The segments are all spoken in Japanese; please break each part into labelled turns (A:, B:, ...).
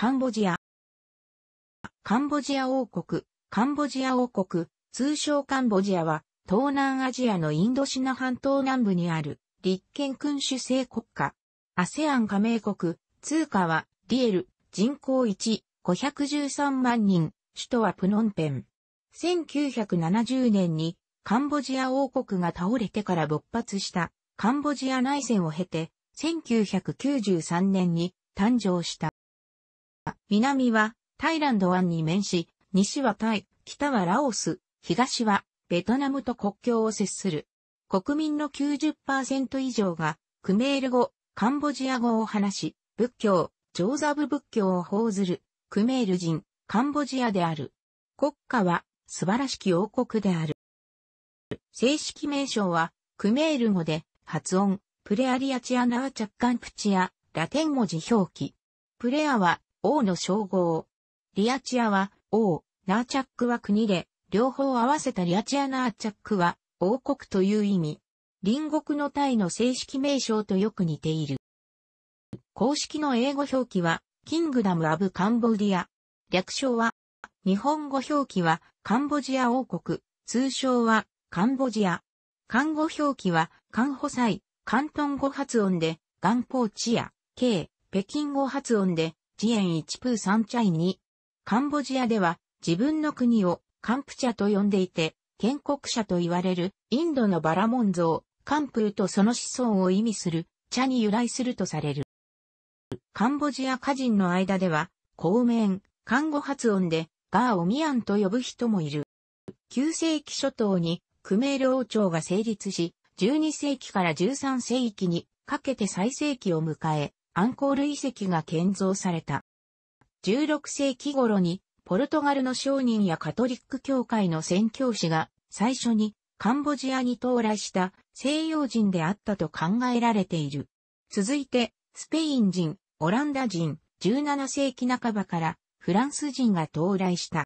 A: カンボジア。カンボジア王国、カンボジア王国、通称カンボジアは、東南アジアのインドシナ半島南部にある、立憲君主制国家。ASEAN 加盟国、通貨は、ディエル、人口1、513万人、首都はプノンペン。1970年に、カンボジア王国が倒れてから勃発した、カンボジア内戦を経て、1993年に誕生した。南はタイランド湾に面し、西はタイ、北はラオス、東はベトナムと国境を接する。国民の90%以上がクメール語、カンボジア語を話し、仏教、ジョーザブ仏教を奉ずるクメール人、カンボジアである。国家は素晴らしき王国である。正式名称はクメール語で発音、プレアリアチアナーチャッカンプチア、ラテン文字表記。プレアは王の称号。リアチアは王、ナーチャックは国で、両方合わせたリアチアナーチャックは王国という意味。隣国のタイの正式名称とよく似ている。公式の英語表記は、キングダム・アブ・カンボディア。略称は、日本語表記は、カンボジア王国、通称は、カンボジア。漢語表記は、漢補祭、関東語発音で、元宝チア、K、北京語発音で、チエン一プーサンチャイ2。カンボジアでは自分の国をカンプチャと呼んでいて、建国者と言われるインドのバラモン像、カンプーとその子孫を意味するチャに由来するとされる。カンボジア家人の間では、公明、看護発音で、ガーオミアンと呼ぶ人もいる。9世紀初頭に、クメール王朝が成立し、12世紀から13世紀にかけて最盛期を迎え、アンコール遺跡が建造された。16世紀頃に、ポルトガルの商人やカトリック教会の宣教師が、最初にカンボジアに到来した西洋人であったと考えられている。続いて、スペイン人、オランダ人、17世紀半ばからフランス人が到来した。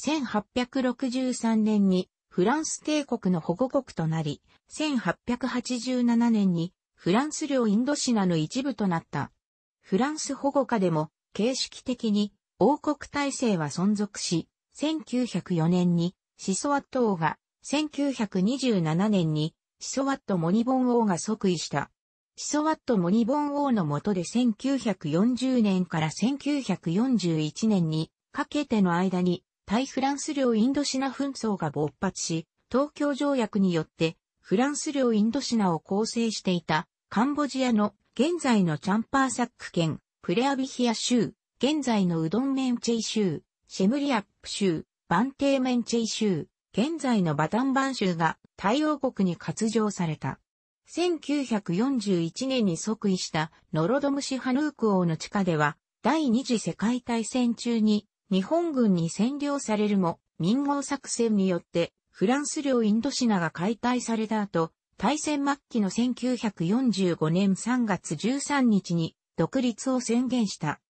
A: 1863年にフランス帝国の保護国となり、1887年にフランス領インドシナの一部となった。フランス保護下でも、形式的に王国体制は存続し、1904年にシソワット王が、1927年にシソワットモニボン王が即位した。シソワットモニボン王の下で1940年から1941年にかけての間に、対フランス領インドシナ紛争が勃発し、東京条約によってフランス領インドシナを構成していた、カンボジアの現在のチャンパーサック県、プレアビヒア州、現在のウドンメンチェイ州、シェムリアップ州、バンテーメンチェイ州、現在のバタンバン州が太陽国に割譲された。1941年に即位したノロドムシハヌーク王の地下では、第二次世界大戦中に日本軍に占領されるも、民号作戦によってフランス領インドシナが解体された後、大戦末期の1945年3月13日に独立を宣言した。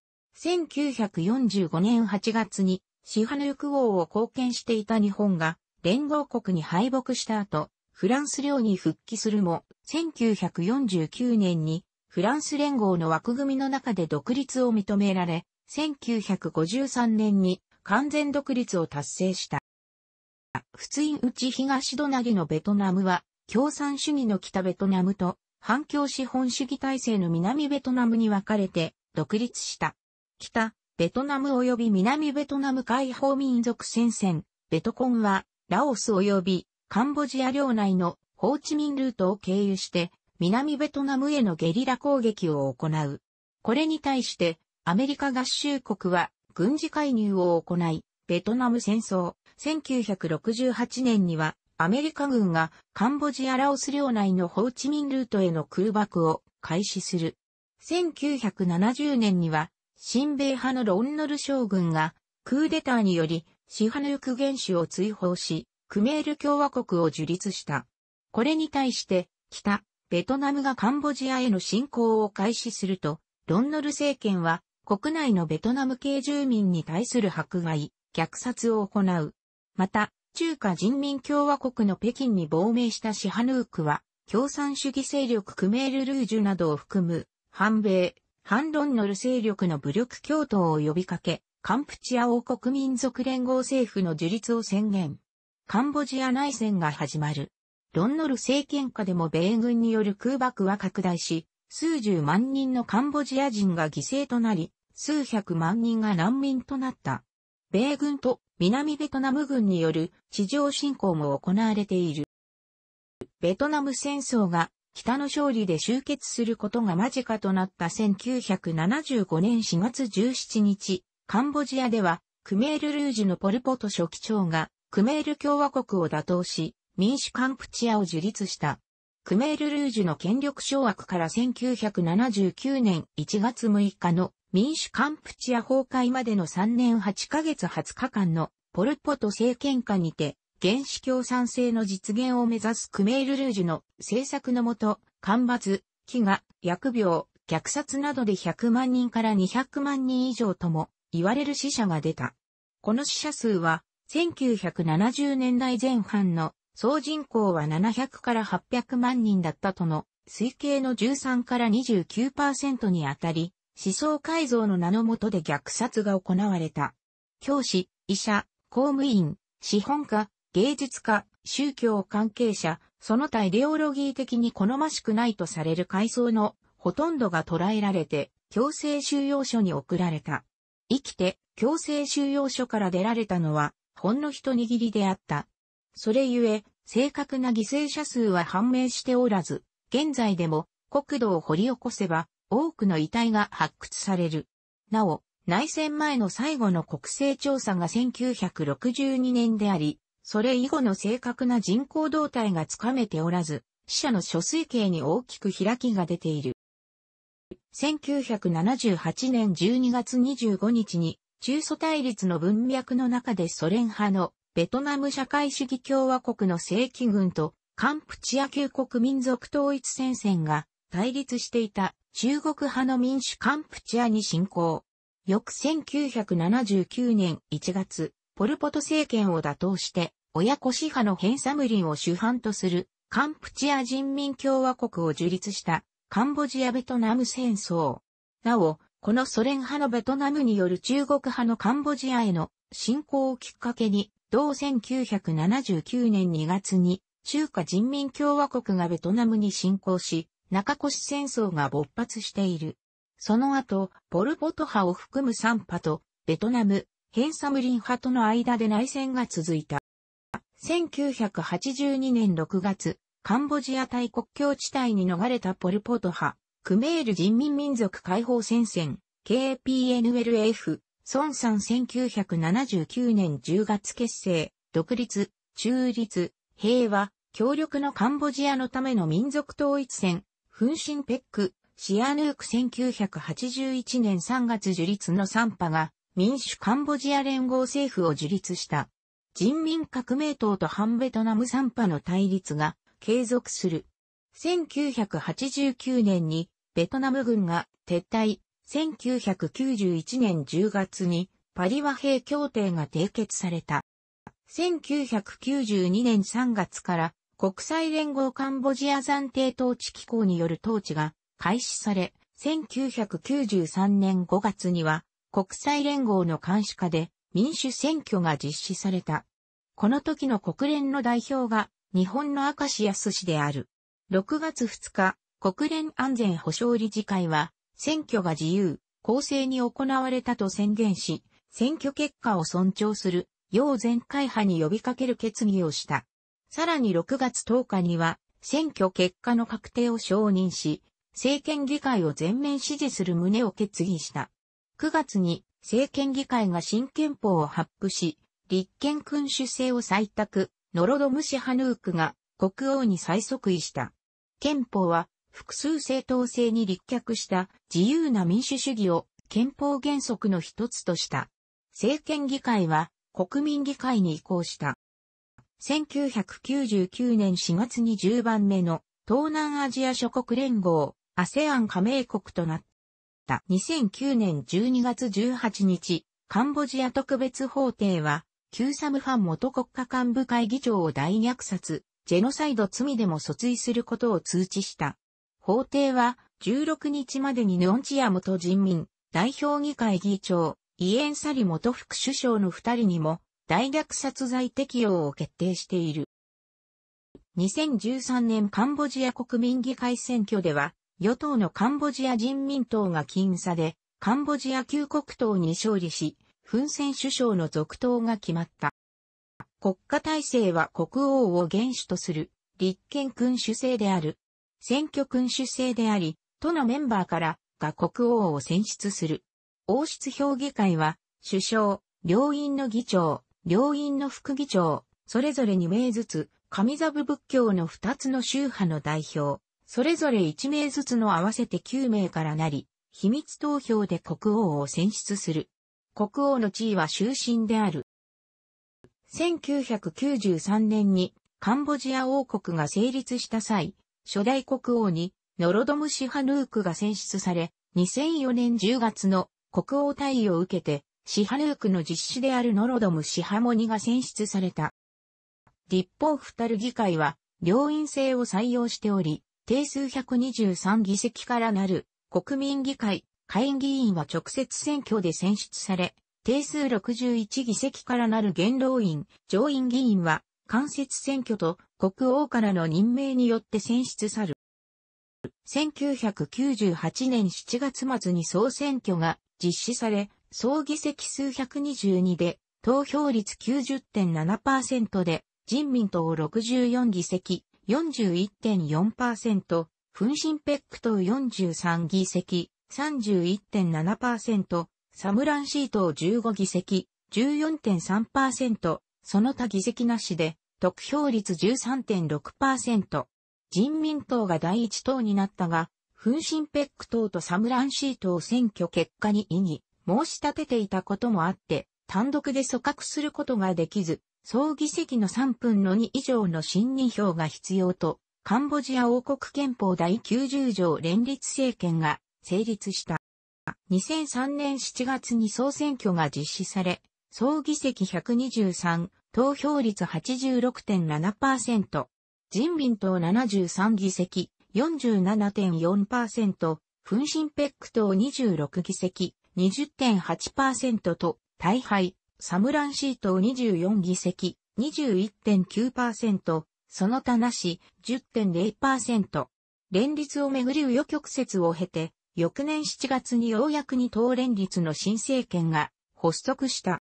A: 1945年8月にシハヌーク王を貢献していた日本が連合国に敗北した後、フランス領に復帰するも、1949年にフランス連合の枠組みの中で独立を認められ、1953年に完全独立を達成した。仏院内東隣のベトナムは、共産主義の北ベトナムと、反共資本主義体制の南ベトナムに分かれて、独立した。北、ベトナム及び南ベトナム解放民族戦線、ベトコンは、ラオス及びカンボジア領内のホーチミンルートを経由して、南ベトナムへのゲリラ攻撃を行う。これに対して、アメリカ合衆国は軍事介入を行い、ベトナム戦争、1968年にはアメリカ軍がカンボジアラオス領内のホーチミンルートへの空爆を開始する。1970年には新米派のロンノル将軍がクーデターによりシハヌーク原種を追放し、クメール共和国を樹立した。これに対して北、ベトナムがカンボジアへの侵攻を開始すると、ロンノル政権は国内のベトナム系住民に対する迫害、虐殺を行う。また、中華人民共和国の北京に亡命したシハヌークは、共産主義勢力クメールルージュなどを含む、反米、反論のル勢力の武力共闘を呼びかけ、カンプチア王国民族連合政府の樹立を宣言。カンボジア内戦が始まる。ロンノル政権下でも米軍による空爆は拡大し、数十万人のカンボジア人が犠牲となり、数百万人が難民となった。米軍と南ベトナム軍による地上侵攻も行われている。ベトナム戦争が北の勝利で終結することが間近となった1975年4月17日、カンボジアではクメールルージュのポルポト書記長がクメール共和国を打倒し民主カンプチアを樹立した。クメールルージュの権力掌握から1979年1月6日の民主カンプチア崩壊までの3年8ヶ月20日間のポルポト政権下にて、原始共産制の実現を目指すクメールルージュの政策のもと、干ばつ、飢餓、疫病、虐殺などで100万人から200万人以上とも言われる死者が出た。この死者数は、1970年代前半の総人口は700から800万人だったとの推計の13から29%にあたり、思想改造の名のもとで虐殺が行われた。教師、医者、公務員、資本家、芸術家、宗教関係者、その他イデオロギー的に好ましくないとされる階層のほとんどが捕らえられて強制収容所に送られた。生きて強制収容所から出られたのはほんの一握りであった。それゆえ、正確な犠牲者数は判明しておらず、現在でも国土を掘り起こせば多くの遺体が発掘される。なお、内戦前の最後の国勢調査が1962年であり、それ以後の正確な人口動態がつかめておらず、死者の諸推計に大きく開きが出ている。1978年12月25日に、中蘇対立の文脈の中でソ連派のベトナム社会主義共和国の正規軍とカンプチア旧国民族統一戦線が対立していた中国派の民主カンプチアに侵攻。翌1979年1月、ポルポト政権を打倒して、親子支派のヘンサムリンを主犯とするカンプチア人民共和国を樹立したカンボジアベトナム戦争。なお、このソ連派のベトナムによる中国派のカンボジアへの侵攻をきっかけに、同1979年2月に中華人民共和国がベトナムに侵攻し、中越戦争が勃発している。その後、ポルポト派を含む三派と、ベトナム、ヘンサムリン派との間で内戦が続いた。1982年6月、カンボジア大国境地帯に逃れたポルポト派、クメール人民民族解放戦線、KPNLF、孫さん1979年10月結成、独立、中立、平和、協力のカンボジアのための民族統一戦、フンシンペック、シアヌーク1981年3月樹立の3派が民主カンボジア連合政府を樹立した。人民革命党と反ベトナム3派の対立が継続する。1989年にベトナム軍が撤退、1991年10月にパリ和平協定が締結された。1992年3月から国際連合カンボジア暫定統治機構による統治が開始され、1993年5月には国際連合の監視下で民主選挙が実施された。この時の国連の代表が日本の明石康氏である。6月2日、国連安全保障理事会は選挙が自由、公正に行われたと宣言し、選挙結果を尊重する、要全会派に呼びかける決議をした。さらに6月10日には選挙結果の確定を承認し、政権議会を全面支持する旨を決議した。9月に政権議会が新憲法を発布し、立憲君主制を採択、ノロドムシハヌークが国王に再即位した。憲法は複数政党制に立脚した自由な民主主義を憲法原則の一つとした。政権議会は国民議会に移行した。1999年4月に10番目の東南アジア諸国連合 ASEAN 加盟国となった。2009年12月18日、カンボジア特別法廷は、旧サムファン元国家幹部会議長を大虐殺、ジェノサイド罪でも訴追することを通知した。法廷は、16日までにヌオンチア元人民、代表議会議長、イエンサリ元副首相の二人にも、大虐殺罪適用を決定している。2013年カンボジア国民議会選挙では、与党のカンボジア人民党が僅差で、カンボジア旧国党に勝利し、フン・セン首相の続投が決まった。国家体制は国王を元首とする、立憲君主制である。選挙君主制であり、都のメンバーからが国王を選出する。王室評議会は、首相、両院の議長、両院の副議長、それぞれ2名ずつ、上座部仏教の2つの宗派の代表、それぞれ1名ずつの合わせて9名からなり、秘密投票で国王を選出する。国王の地位は終身である。1993年にカンボジア王国が成立した際、初代国王にノロドムシハヌークが選出され、2004年10月の国王退位を受けてシハヌークの実施であるノロドム・シハモニが選出された。立法フタル議会は、両院制を採用しており、定数123議席からなる国民議会、下院議員は直接選挙で選出され、定数61議席からなる元老院、上院議員は、間接選挙と国王からの任命によって選出さる。1998年7月末に総選挙が実施され、総議席数122で、投票率90.7%で、人民党64議席、41.4%、フン・ペック党43議席、31.7%、サムランシー党15議席、14.3%、その他議席なしで、得票率13.6%。人民党が第一党になったが、分身ペック党とサムランシー党選挙結果に異議。申し立てていたこともあって、単独で組閣することができず、総議席の3分の2以上の信任票が必要と、カンボジア王国憲法第90条連立政権が成立した。2003年7月に総選挙が実施され、総議席123、投票率86.7%、人民党73議席47.4%、フンシンペック党26議席20.8%と、大敗、サムランシート24議席、21.9%、その他なし、10.0%。連立をめぐり右与曲折を経て、翌年7月にようやくに党連立の新政権が発足した。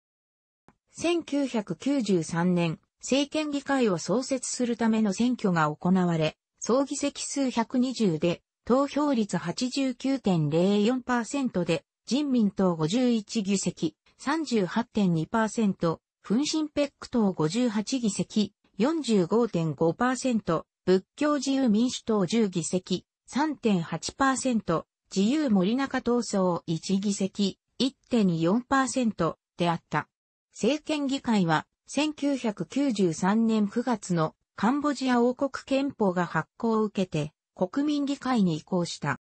A: 1993年、政権議会を創設するための選挙が行われ、総議席数120で、投票率89.04%で、人民党51議席、38.2%、奮進ペック党58議席、45.5%、仏教自由民主党10議席、3.8%、自由森中闘争1議席、1.4%であった。政権議会は、1993年9月のカンボジア王国憲法が発行を受けて、国民議会に移行した。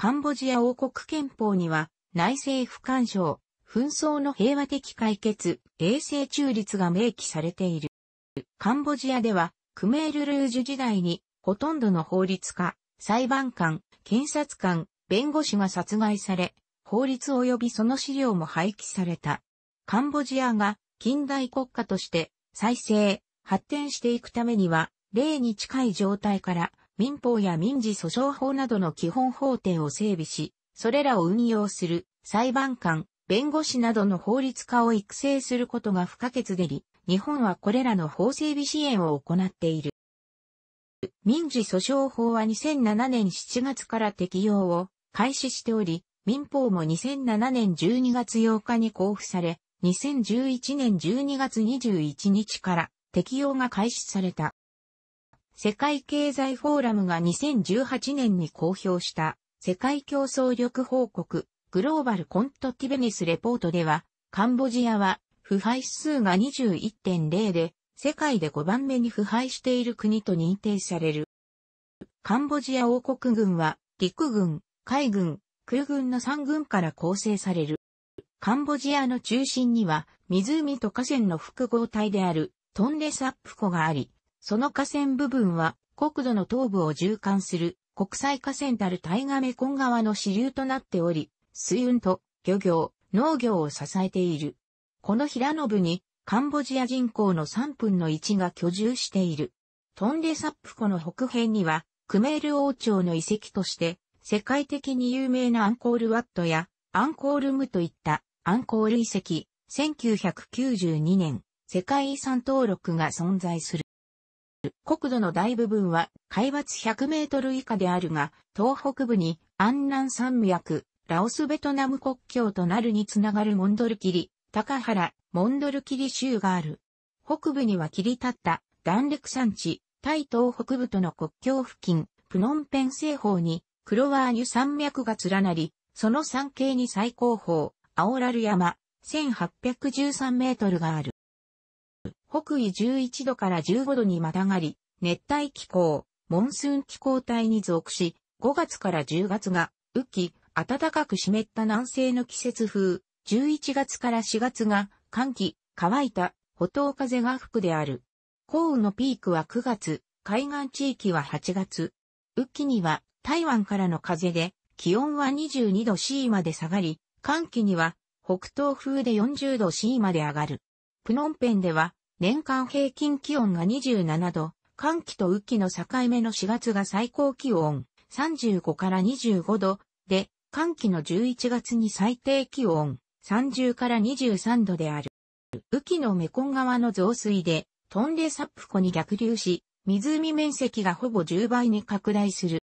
A: カンボジア王国憲法には、内政不干渉、紛争の平和的解決、衛生中立が明記されている。カンボジアでは、クメールルージュ時代に、ほとんどの法律家、裁判官、検察官、弁護士が殺害され、法律及びその資料も廃棄された。カンボジアが近代国家として再生、発展していくためには、例に近い状態から民法や民事訴訟法などの基本法典を整備し、それらを運用する裁判官、弁護士などの法律家を育成することが不可欠であり、日本はこれらの法整備支援を行っている。民事訴訟法は2007年7月から適用を開始しており、民法も2007年12月8日に交付され、2011年12月21日から適用が開始された。世界経済フォーラムが2018年に公表した世界競争力報告グローバルコントティベニスレポートでは、カンボジアは腐敗指数が21.0で世界で5番目に腐敗している国と認定される。カンボジア王国軍は陸軍、海軍、空軍の3軍から構成される。カンボジアの中心には湖と河川の複合体であるトンレサップ湖があり、その河川部分は国土の東部を縦貫する国際河川たる大河メコン川の支流となっており、水運と漁業、農業を支えている。この平信にカンボジア人口の3分の1が居住している。トンレサップ湖の北辺には、クメール王朝の遺跡として、世界的に有名なアンコールワットやアンコールムといったアンコール遺跡、1992年世界遺産登録が存在する。国土の大部分は海抜100メートル以下であるが、東北部に安南山脈、ラオスベトナム国境となるにつながるモンドルキリ、高原、モンドルキリ州がある。北部には切り立った断力山地、タイ東北部との国境付近、プノンペン西方にクロワーニュ山脈が連なり、その山系に最高峰、アオラル山、1813メートルがある。北緯11度から15度にまたがり、熱帯気候、モンスーン気候帯に属し、5月から10月が、雨季、暖かく湿った南西の季節風、11月から4月が、寒気、乾いた、ほと頭風が吹くである。降雨のピークは9月、海岸地域は8月。雨季には、台湾からの風で、気温は22度 C まで下がり、寒気には、北東風で40度 C まで上がる。プノンペンでは、年間平均気温が27度、寒気と雨季の境目の4月が最高気温35から25度で、寒気の11月に最低気温30から23度である。雨季のメコン川の増水で、トンレサップ湖に逆流し、湖面積がほぼ10倍に拡大する。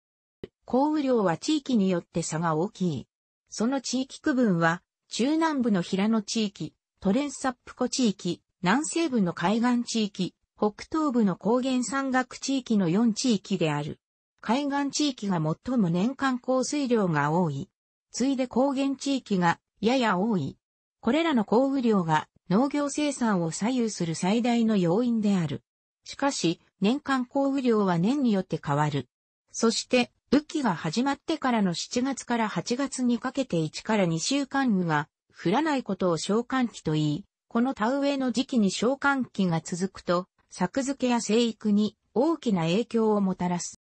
A: 降雨量は地域によって差が大きい。その地域区分は、中南部の平野地域、トレンサップ湖地域、南西部の海岸地域、北東部の高原山岳地域の4地域である。海岸地域が最も年間降水量が多い。ついで高原地域がやや多い。これらの降雨量が農業生産を左右する最大の要因である。しかし、年間降雨量は年によって変わる。そして、雨季が始まってからの7月から8月にかけて1から2週間雨が降らないことを召寒期といい、この田植えの時期に召喚期が続くと、作付けや生育に大きな影響をもたらす。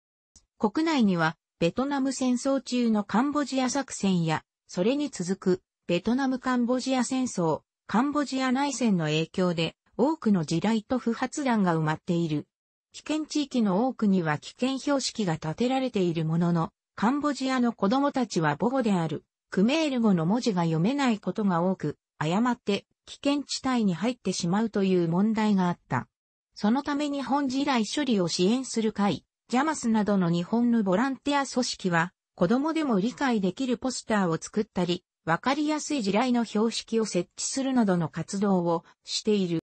A: 国内には、ベトナム戦争中のカンボジア作戦や、それに続く、ベトナムカンボジア戦争、カンボジア内戦の影響で、多くの地雷と不発弾が埋まっている。危険地域の多くには危険標識が立てられているものの、カンボジアの子供たちは母語である、クメール語の文字が読めないことが多く、誤って危険地帯に入ってしまうという問題があった。そのため日本地雷処理を支援する会、ジャマスなどの日本のボランティア組織は、子供でも理解できるポスターを作ったり、わかりやすい地雷の標識を設置するなどの活動をしている。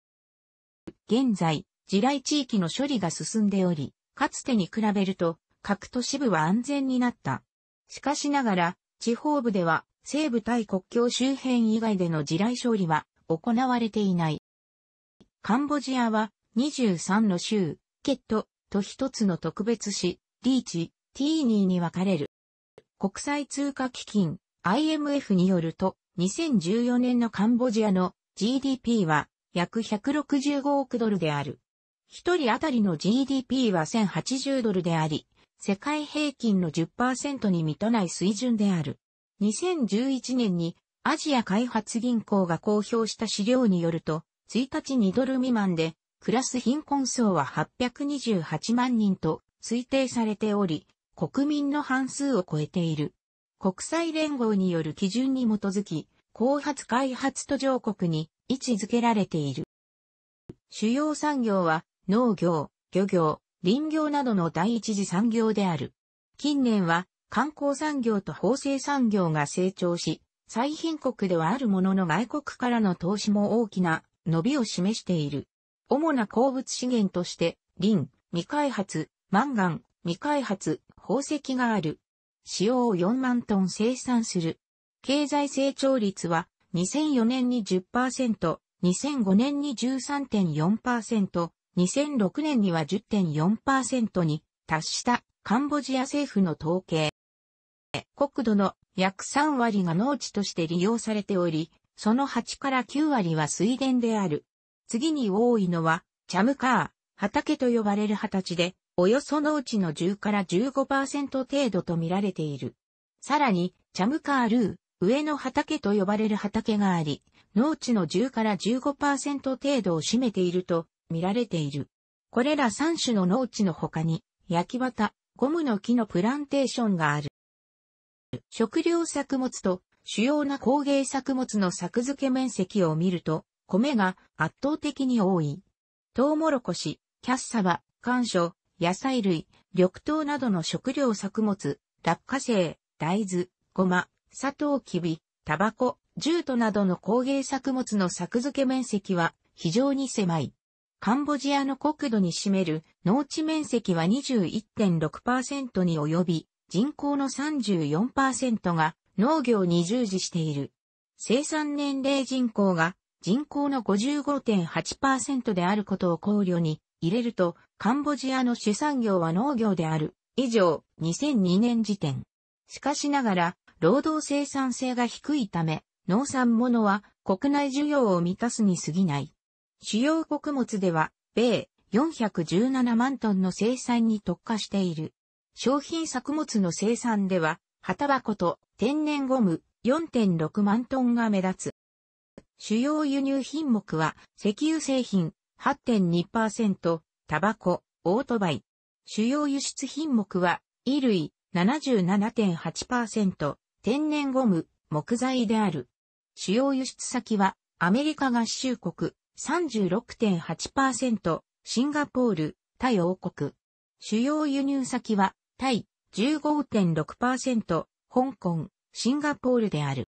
A: 現在、地雷地域の処理が進んでおり、かつてに比べると、各都市部は安全になった。しかしながら、地方部では、西部対国境周辺以外での地雷処理は、行われていない。カンボジアは23の州、ケットと一つの特別市、リーチ、ティーニーに分かれる。国際通貨基金 IMF によると2014年のカンボジアの GDP は約165億ドルである。一人当たりの GDP は1080ドルであり、世界平均の10%に満たない水準である。2011年にアジア開発銀行が公表した資料によると、1日2ドル未満で、暮らす貧困層は828万人と推定されており、国民の半数を超えている。国際連合による基準に基づき、後発開発途上国に位置づけられている。主要産業は農業、漁業、林業などの第一次産業である。近年は観光産業と縫製産業が成長し、最貧国ではあるものの外国からの投資も大きな伸びを示している。主な鉱物資源として、リン、未開発、マンガン、未開発、宝石がある。使用を4万トン生産する。経済成長率は2004年に10%、2005年に13.4%、2006年には10.4%に達したカンボジア政府の統計。国土の約3割が農地として利用されており、その8から9割は水田である。次に多いのは、チャムカー、畑と呼ばれる畑で、およそ農地の10から15%程度と見られている。さらに、チャムカールー、上の畑と呼ばれる畑があり、農地の10から15%程度を占めていると見られている。これら3種の農地の他に、焼き畑、ゴムの木のプランテーションがある。食料作物と主要な工芸作物の作付け面積を見ると、米が圧倒的に多い。トウモロコシ、キャッサバ、甘薯、野菜類、緑豆などの食料作物、落花生、大豆、ごま、砂糖キビ、タバコ、ジュートなどの工芸作物の作付け面積は非常に狭い。カンボジアの国土に占める農地面積は21.6%に及び、人口の34%が農業に従事している。生産年齢人口が人口の55.8%であることを考慮に入れると、カンボジアの主産業は農業である。以上、2002年時点。しかしながら、労働生産性が低いため、農産物は国内需要を満たすに過ぎない。主要穀物では、米417万トンの生産に特化している。商品作物の生産では、旗箱と天然ゴム4.6万トンが目立つ。主要輸入品目は、石油製品8.2%、タバコ、オートバイ。主要輸出品目は、衣類77.8%、天然ゴム、木材である。主要輸出先は、アメリカ合衆国36.8%、シンガポール、タイ王国。主要輸入先は、タイ、15.6%、香港、シンガポールである。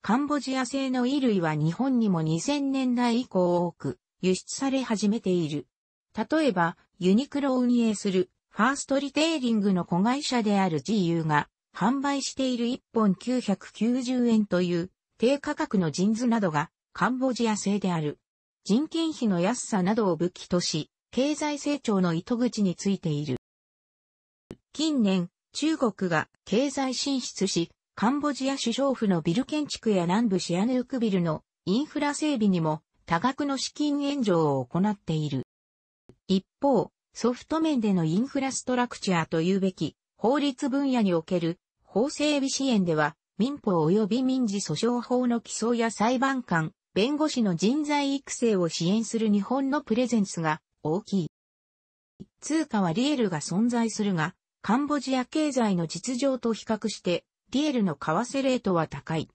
A: カンボジア製の衣類は日本にも2000年代以降多く輸出され始めている。例えば、ユニクロを運営するファーストリテイリングの子会社である GU が販売している1本990円という低価格のジーンズなどがカンボジア製である。人件費の安さなどを武器とし、経済成長の糸口についている。近年、中国が経済進出し、カンボジア首相府のビル建築や南部シアヌークビルのインフラ整備にも多額の資金援助を行っている。一方、ソフト面でのインフラストラクチャーというべき法律分野における法整備支援では民法及び民事訴訟法の起草や裁判官、弁護士の人材育成を支援する日本のプレゼンスが大きい。通貨はリエルが存在するが、カンボジア経済の実情と比較して、リエルの為替レートは高い。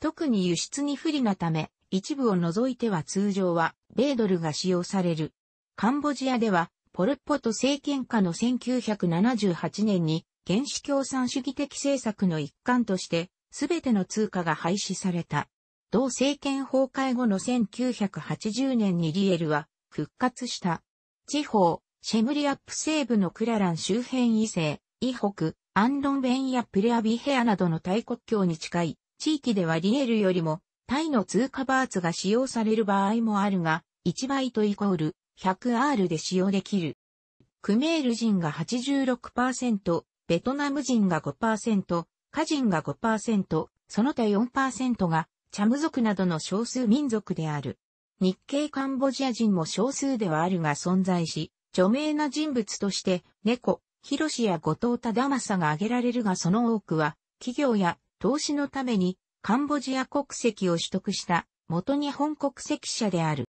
A: 特に輸出に不利なため、一部を除いては通常は、米ドルが使用される。カンボジアでは、ポルポト政権下の1978年に、原子共産主義的政策の一環として、すべての通貨が廃止された。同政権崩壊後の1980年にリエルは復活した。地方、シェムリアップ西部のクララン周辺以西、以北、アンロンベンやプレアビヘアなどのタイ国境に近い地域ではリエルよりもタイの通貨バーツが使用される場合もあるが、1バイトイコール 100R で使用できる。クメール人が86%、ベトナム人が5%、カジンが5%、その他4%がチャム族などの少数民族である。日系カンボジア人も少数ではあるが存在し、著名な人物として、猫、広志や後藤忠政が挙げられるがその多くは、企業や投資のために、カンボジア国籍を取得した、元日本国籍者である。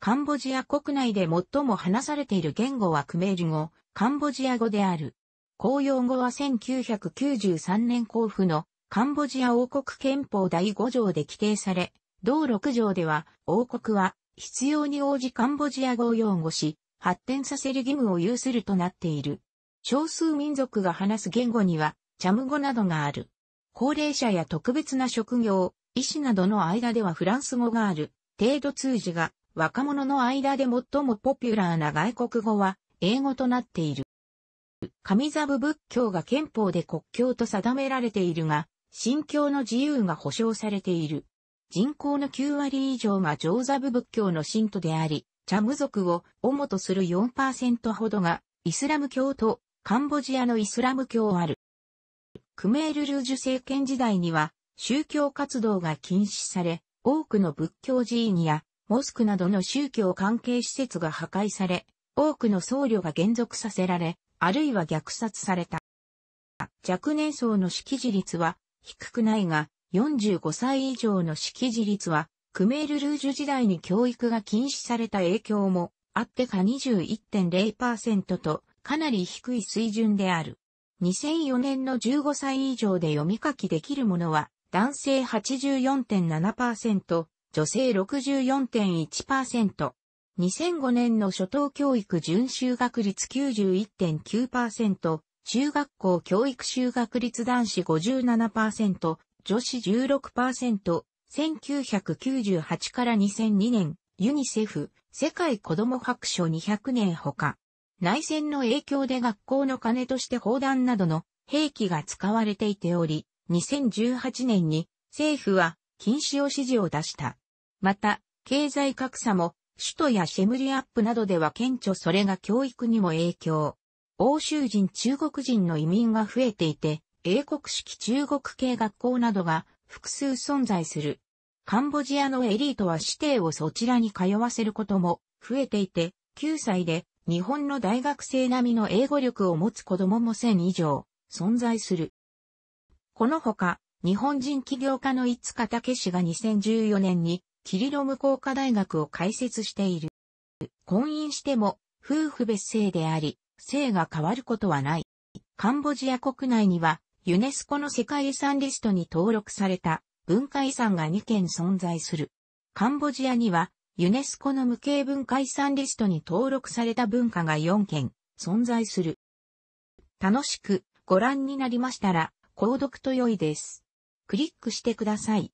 A: カンボジア国内で最も話されている言語はクメール語、カンボジア語である。公用語は1993年交付のカンボジア王国憲法第5条で規定され、同6条では王国は必要に応じカンボジア語を擁護し、発展させる義務を有するとなっている。少数民族が話す言語には、チャム語などがある。高齢者や特別な職業、医師などの間ではフランス語がある。程度通じが、若者の間で最もポピュラーな外国語は、英語となっている。神座部仏教が憲法で国教と定められているが、信教の自由が保障されている。人口の9割以上が上座部仏教の信徒であり、チャム族を主とする4%ほどが、イスラム教とカンボジアのイスラム教ある。クメールルージュ政権時代には、宗教活動が禁止され、多くの仏教寺院やモスクなどの宗教関係施設が破壊され、多くの僧侶が減属させられ、あるいは虐殺された。若年層の識字率は低くないが、45歳以上の識字率はクメールルージュ時代に教育が禁止された影響もあってか21.0%とかなり低い水準である。2004年の15歳以上で読み書きできるものは男性84.7%、女性64.1%。2005年の初等教育準修学率91.9%、中学校教育修学率男子57%、女子16%、1998から2002年、ユニセフ、世界子ども白書200年ほか、内戦の影響で学校の金として砲弾などの兵器が使われていており、2018年に政府は禁止を指示を出した。また、経済格差も首都やシェムリアップなどでは顕著それが教育にも影響。欧州人中国人の移民が増えていて、英国式中国系学校などが複数存在する。カンボジアのエリートは指定をそちらに通わせることも増えていて、9歳で日本の大学生並みの英語力を持つ子供も1000以上存在する。このほか、日本人起業家のいつかたけしが2014年にキリロム工科大学を開設している。婚姻しても夫婦別姓であり、姓が変わることはない。カンボジア国内にはユネスコの世界遺産リストに登録された文化遺産が2件存在する。カンボジアにはユネスコの無形文化遺産リストに登録された文化が4件存在する。楽しくご覧になりましたら、購読と良いです。クリックしてください。